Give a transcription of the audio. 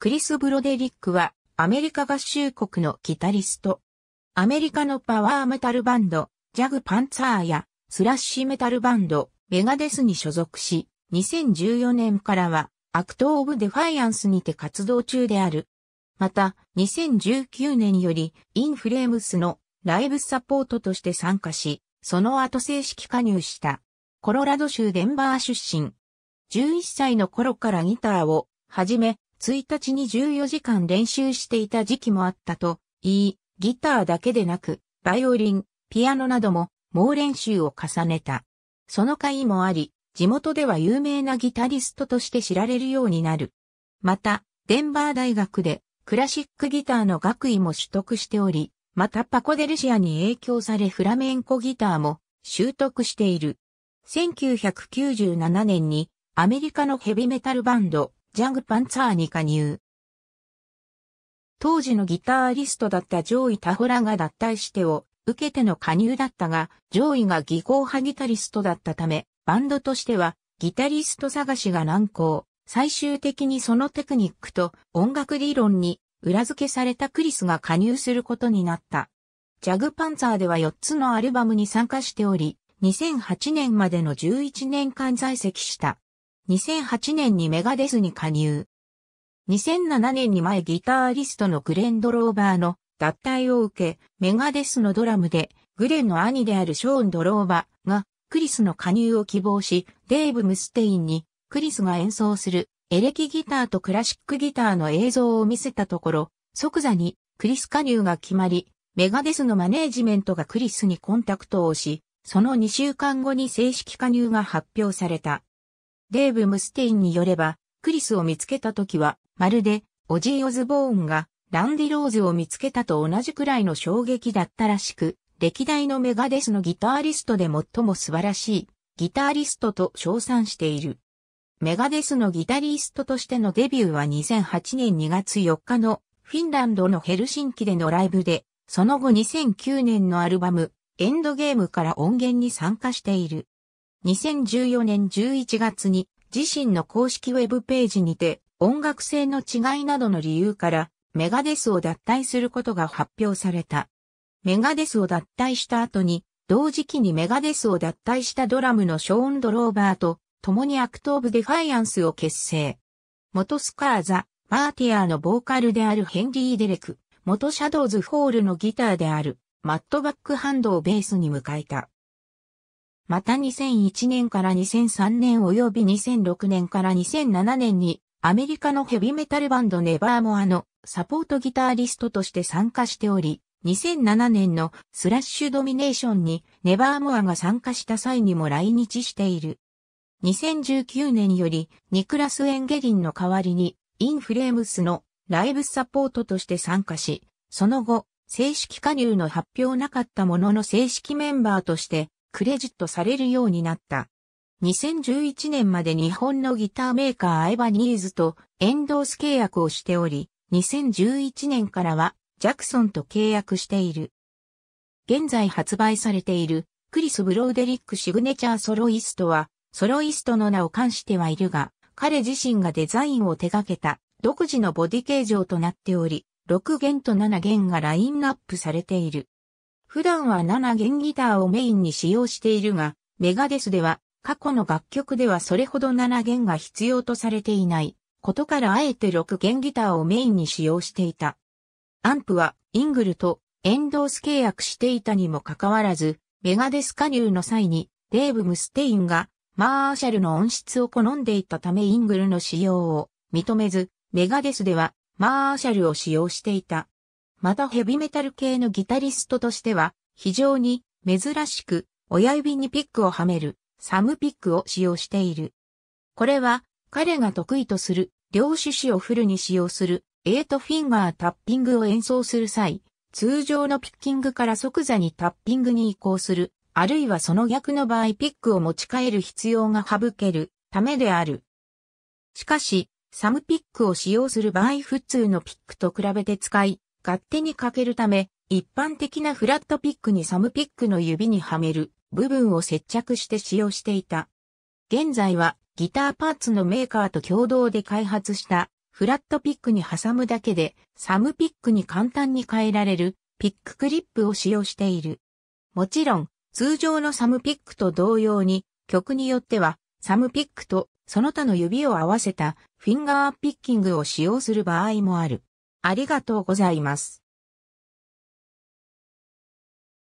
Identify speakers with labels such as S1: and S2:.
S1: クリス・ブロデリックはアメリカ合衆国のギタリスト。アメリカのパワーメタルバンド、ジャグ・パンツァーやスラッシュメタルバンド、メガデスに所属し、2014年からはアクト・オブ・デファイアンスにて活動中である。また、2019年よりインフレームスのライブサポートとして参加し、その後正式加入した。コロラド州デンバー出身。11歳の頃からギターをはじめ、1日に14時間練習していた時期もあったと言い、ギターだけでなく、バイオリン、ピアノなども猛練習を重ねた。その回もあり、地元では有名なギタリストとして知られるようになる。また、デンバー大学でクラシックギターの学位も取得しており、またパコデルシアに影響されフラメンコギターも習得している。1997年にアメリカのヘビメタルバンドジャングパンツァーに加入。当時のギターリストだった上位タホラが脱退してを受けての加入だったが、上位が技巧派ギタリストだったため、バンドとしてはギタリスト探しが難航。最終的にそのテクニックと音楽理論に裏付けされたクリスが加入することになった。ジャグパンツァーでは4つのアルバムに参加しており、2008年までの11年間在籍した。2008年にメガデスに加入。2007年に前ギターリストのグレン・ドローバーの脱退を受け、メガデスのドラムで、グレンの兄であるショーン・ドローバーが、クリスの加入を希望し、デーブ・ムステインに、クリスが演奏する、エレキギターとクラシックギターの映像を見せたところ、即座に、クリス加入が決まり、メガデスのマネージメントがクリスにコンタクトをし、その2週間後に正式加入が発表された。デーブ・ムステインによれば、クリスを見つけた時は、まるで、オジー・オズボーンが、ランディ・ローズを見つけたと同じくらいの衝撃だったらしく、歴代のメガデスのギターリストで最も素晴らしい、ギターリストと称賛している。メガデスのギタリストとしてのデビューは2008年2月4日のフィンランドのヘルシンキでのライブで、その後2009年のアルバム、エンドゲームから音源に参加している。2014年11月に自身の公式ウェブページにて音楽性の違いなどの理由からメガデスを脱退することが発表された。メガデスを脱退した後に同時期にメガデスを脱退したドラムのショーン・ドローバーと共にアクトーブ・デファイアンスを結成。元スカーザ、マーティアーのボーカルであるヘンリー・デレク、元シャドウズ・ホールのギターであるマット・バックハンドをベースに迎えた。また2001年から2003年及び2006年から2007年にアメリカのヘビメタルバンドネバーモアのサポートギターリストとして参加しており、2007年のスラッシュドミネーションにネバーモアが参加した際にも来日している。2019年よりニクラス・エンゲリンの代わりにインフレームスのライブサポートとして参加し、その後、正式加入の発表なかったものの正式メンバーとしてクレジットされるようになった。2011年まで日本のギターメーカーアイバニーズとエンドース契約をしており、2011年からはジャクソンと契約している。現在発売されているクリス・ブローデリック・シグネチャー・ソロイストは、ソロイストの名を冠してはいるが、彼自身がデザインを手掛けた独自のボディ形状となっており、6弦と7弦がラインナップされている。普段は7弦ギターをメインに使用しているが、メガデスでは過去の楽曲ではそれほど7弦が必要とされていないことからあえて6弦ギターをメインに使用していた。アンプはイングルとエンドース契約していたにもかかわらず、メガデス加入の際にデーブ・ムステインがマーシャルの音質を好んでいたためイングルの使用を認めず、メガデスではマーシャルを使用していた。またヘビメタル系のギタリストとしては、非常に珍しく、親指にピックをはめる、サムピックを使用している。これは、彼が得意とする、両手指をフルに使用する、エイトフィンガータッピングを演奏する際、通常のピッキングから即座にタッピングに移行する、あるいはその逆の場合ピックを持ち帰る必要が省けるためである。しかし、サムピックを使用する場合普通のピックと比べて使い勝手にかけるため、一般的なフラットピックにサムピックの指にはめる部分を接着して使用していた。現在はギターパーツのメーカーと共同で開発したフラットピックに挟むだけでサムピックに簡単に変えられるピッククリップを使用している。もちろん通常のサムピックと同様に曲によってはサムピックとその他の指を合わせたフィンガーピッキングを使用する場合もある。ありがとうございます。